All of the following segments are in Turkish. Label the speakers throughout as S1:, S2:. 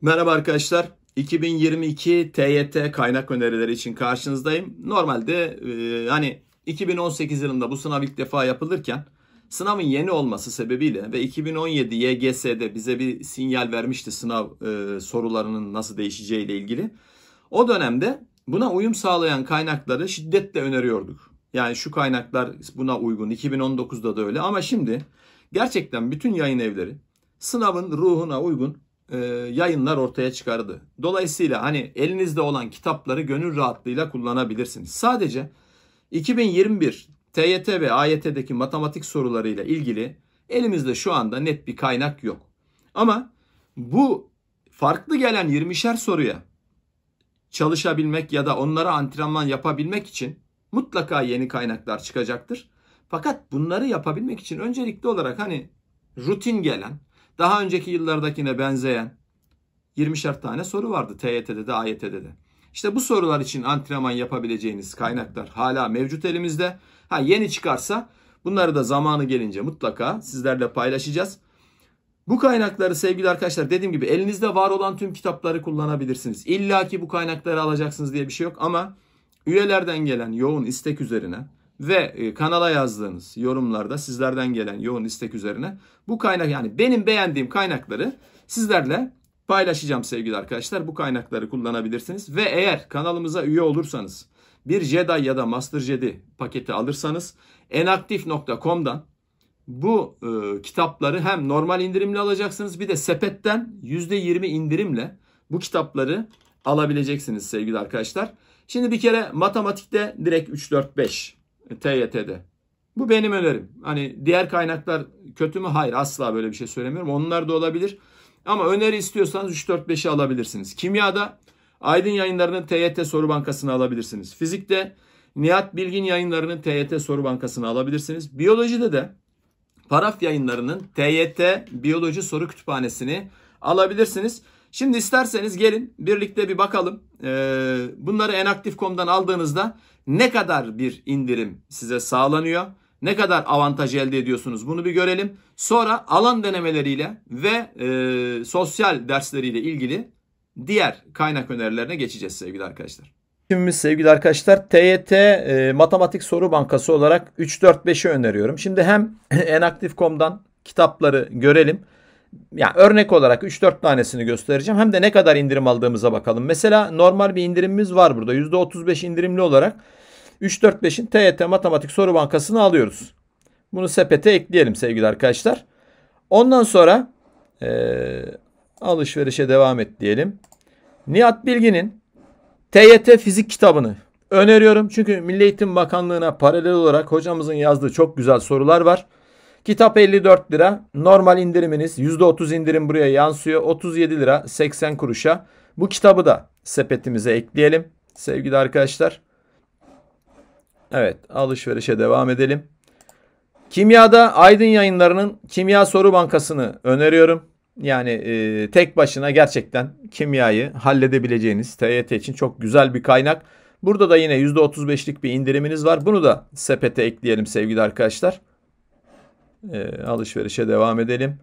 S1: Merhaba arkadaşlar. 2022 TYT kaynak önerileri için karşınızdayım. Normalde e, hani 2018 yılında bu sınav ilk defa yapılırken sınavın yeni olması sebebiyle ve 2017 YGS'de bize bir sinyal vermişti sınav e, sorularının nasıl değişeceği ile ilgili. O dönemde buna uyum sağlayan kaynakları şiddetle öneriyorduk. Yani şu kaynaklar buna uygun. 2019'da da öyle ama şimdi gerçekten bütün yayın evleri sınavın ruhuna uygun e, yayınlar ortaya çıkardı. Dolayısıyla hani elinizde olan kitapları gönül rahatlığıyla kullanabilirsiniz. Sadece 2021 TYT ve AYT'deki matematik sorularıyla ilgili elimizde şu anda net bir kaynak yok. Ama bu farklı gelen 20'şer soruya çalışabilmek ya da onlara antrenman yapabilmek için mutlaka yeni kaynaklar çıkacaktır. Fakat bunları yapabilmek için öncelikli olarak hani rutin gelen daha önceki yıllardakine benzeyen 20'şer tane soru vardı TYT'de de AYT'de de. İşte bu sorular için antrenman yapabileceğiniz kaynaklar hala mevcut elimizde. Ha yeni çıkarsa bunları da zamanı gelince mutlaka sizlerle paylaşacağız. Bu kaynakları sevgili arkadaşlar dediğim gibi elinizde var olan tüm kitapları kullanabilirsiniz. İlla ki bu kaynakları alacaksınız diye bir şey yok ama üyelerden gelen yoğun istek üzerine ve e, kanala yazdığınız yorumlarda sizlerden gelen yoğun istek üzerine bu kaynak yani benim beğendiğim kaynakları sizlerle paylaşacağım sevgili arkadaşlar. Bu kaynakları kullanabilirsiniz ve eğer kanalımıza üye olursanız bir Jedi ya da Master Jedi paketi alırsanız enaktif.com'dan bu e, kitapları hem normal indirimle alacaksınız bir de sepetten %20 indirimle bu kitapları alabileceksiniz sevgili arkadaşlar. Şimdi bir kere matematikte direkt 3 4 5 TYT'de. Bu benim önerim. Hani diğer kaynaklar kötü mü? Hayır asla böyle bir şey söylemiyorum. Onlar da olabilir. Ama öneri istiyorsanız 3-4-5'i alabilirsiniz. Kimyada Aydın yayınlarının TYT soru bankasını alabilirsiniz. Fizikte Nihat Bilgin yayınlarının TYT soru bankasını alabilirsiniz. Biyolojide de Paraf yayınlarının TYT biyoloji soru kütüphanesini alabilirsiniz. Şimdi isterseniz gelin birlikte bir bakalım. Ee, bunları Enaktif.com'dan aldığınızda ne kadar bir indirim size sağlanıyor? Ne kadar avantaj elde ediyorsunuz bunu bir görelim. Sonra alan denemeleriyle ve e, sosyal dersleriyle ilgili diğer kaynak önerilerine geçeceğiz sevgili arkadaşlar. Şimdi sevgili arkadaşlar TYT e, Matematik Soru Bankası olarak 3-4-5'i öneriyorum. Şimdi hem Enaktif.com'dan kitapları görelim yani örnek olarak 3-4 tanesini göstereceğim. Hem de ne kadar indirim aldığımıza bakalım. Mesela normal bir indirimimiz var burada. %35 indirimli olarak 3-4-5'in TYT Matematik Soru Bankası'nı alıyoruz. Bunu sepete ekleyelim sevgili arkadaşlar. Ondan sonra e, alışverişe devam et diyelim. Nihat Bilgin'in TYT Fizik kitabını öneriyorum. Çünkü Milli Eğitim Bakanlığı'na paralel olarak hocamızın yazdığı çok güzel sorular var. Kitap 54 lira. Normal indiriminiz %30 indirim buraya yansıyor. 37 lira 80 kuruşa. Bu kitabı da sepetimize ekleyelim. Sevgili arkadaşlar. Evet alışverişe devam edelim. Kimyada Aydın Yayınları'nın Kimya Soru Bankası'nı öneriyorum. Yani e, tek başına gerçekten kimyayı halledebileceğiniz TYT için çok güzel bir kaynak. Burada da yine %35'lik bir indiriminiz var. Bunu da sepete ekleyelim sevgili arkadaşlar e, alışverişe devam edelim.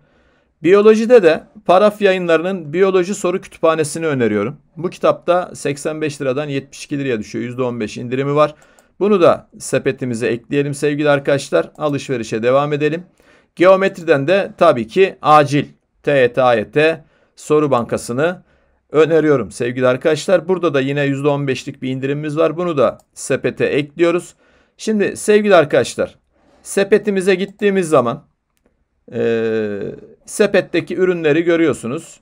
S1: Biyolojide de Paraf yayınlarının biyoloji soru kütüphanesini öneriyorum. Bu kitapta 85 liradan 72 liraya düşüyor. %15 indirimi var. Bunu da sepetimize ekleyelim sevgili arkadaşlar. Alışverişe devam edelim. Geometriden de tabii ki acil TYT e AYT e soru bankasını öneriyorum sevgili arkadaşlar. Burada da yine %15'lik bir indirimimiz var. Bunu da sepete ekliyoruz. Şimdi sevgili arkadaşlar Sepetimize gittiğimiz zaman e, sepetteki ürünleri görüyorsunuz.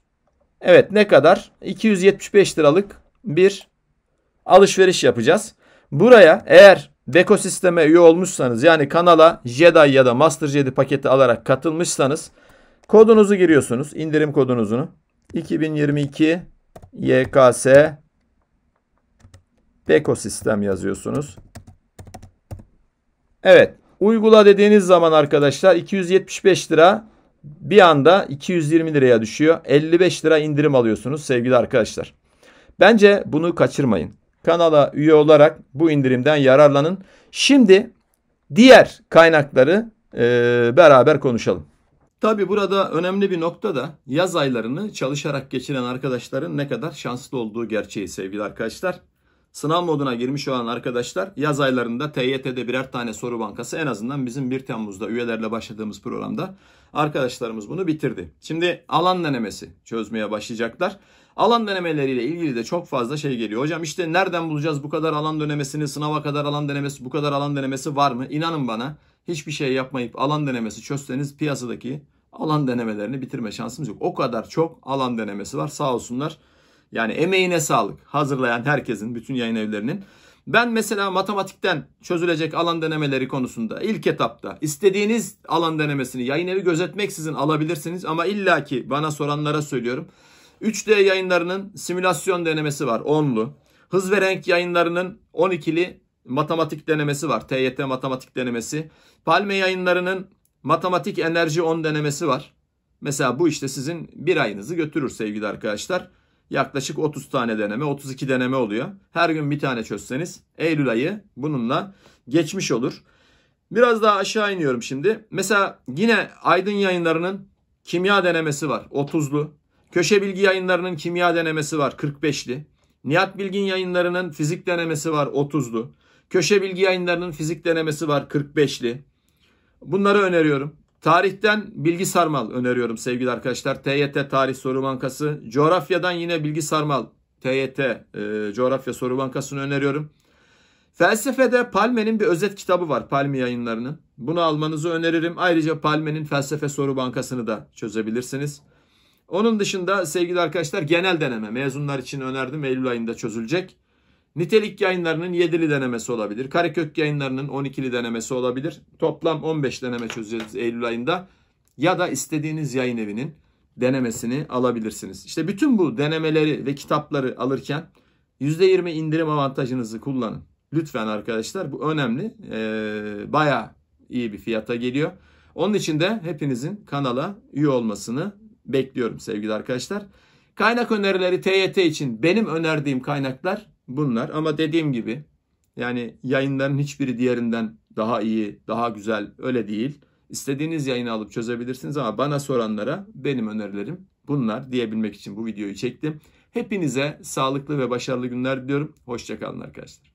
S1: Evet ne kadar? 275 liralık bir alışveriş yapacağız. Buraya eğer Beko sisteme üye olmuşsanız yani kanala Jedi ya da Master Jedi paketi alarak katılmışsanız kodunuzu giriyorsunuz. İndirim kodunuzunu. 2022 YKS Beko sistem yazıyorsunuz. Evet. Uygula dediğiniz zaman arkadaşlar 275 lira bir anda 220 liraya düşüyor. 55 lira indirim alıyorsunuz sevgili arkadaşlar. Bence bunu kaçırmayın. Kanala üye olarak bu indirimden yararlanın. Şimdi diğer kaynakları e, beraber konuşalım. Tabi burada önemli bir nokta da yaz aylarını çalışarak geçiren arkadaşların ne kadar şanslı olduğu gerçeği sevgili arkadaşlar. Sınav moduna girmiş olan arkadaşlar yaz aylarında TYT'de birer tane soru bankası en azından bizim 1 Temmuz'da üyelerle başladığımız programda arkadaşlarımız bunu bitirdi. Şimdi alan denemesi çözmeye başlayacaklar. Alan denemeleriyle ilgili de çok fazla şey geliyor. Hocam işte nereden bulacağız bu kadar alan denemesini, sınava kadar alan denemesi, bu kadar alan denemesi var mı? İnanın bana hiçbir şey yapmayıp alan denemesi çözseniz piyasadaki alan denemelerini bitirme şansımız yok. O kadar çok alan denemesi var sağ olsunlar. Yani emeğine sağlık hazırlayan herkesin, bütün yayın evlerinin. Ben mesela matematikten çözülecek alan denemeleri konusunda ilk etapta istediğiniz alan denemesini yayın evi gözetmeksizin alabilirsiniz. Ama illaki bana soranlara söylüyorum. 3D yayınlarının simülasyon denemesi var 10'lu. Hız ve renk yayınlarının 12'li matematik denemesi var. TYT matematik denemesi. Palme yayınlarının matematik enerji 10 denemesi var. Mesela bu işte sizin bir ayınızı götürür sevgili arkadaşlar yaklaşık 30 tane deneme, 32 deneme oluyor. Her gün bir tane çözseniz Eylül ayı bununla geçmiş olur. Biraz daha aşağı iniyorum şimdi. Mesela yine Aydın Yayınları'nın kimya denemesi var 30'lu. Köşe Bilgi Yayınları'nın kimya denemesi var 45'li. Nihat Bilgin Yayınları'nın fizik denemesi var 30'lu. Köşe Bilgi Yayınları'nın fizik denemesi var 45'li. Bunları öneriyorum. Tarihten Bilgi Sarmal öneriyorum sevgili arkadaşlar. TYT Tarih Soru Bankası. Coğrafyadan yine Bilgi Sarmal TYT e, Coğrafya Soru Bankası'nı öneriyorum. Felsefede Palme'nin bir özet kitabı var Palme yayınlarının. Bunu almanızı öneririm. Ayrıca Palme'nin Felsefe Soru Bankası'nı da çözebilirsiniz. Onun dışında sevgili arkadaşlar genel deneme mezunlar için önerdim. Eylül ayında çözülecek. Nitelik yayınlarının 7'li denemesi olabilir. Karekök yayınlarının 12'li denemesi olabilir. Toplam 15 deneme çözeceğiz Eylül ayında. Ya da istediğiniz yayın evinin denemesini alabilirsiniz. İşte bütün bu denemeleri ve kitapları alırken %20 indirim avantajınızı kullanın. Lütfen arkadaşlar bu önemli. Ee, Baya iyi bir fiyata geliyor. Onun için de hepinizin kanala üye olmasını bekliyorum sevgili arkadaşlar. Kaynak önerileri TYT için benim önerdiğim kaynaklar bunlar. Ama dediğim gibi yani yayınların hiçbiri diğerinden daha iyi, daha güzel öyle değil. İstediğiniz yayını alıp çözebilirsiniz ama bana soranlara benim önerilerim bunlar diyebilmek için bu videoyu çektim. Hepinize sağlıklı ve başarılı günler diliyorum. Hoşçakalın arkadaşlar.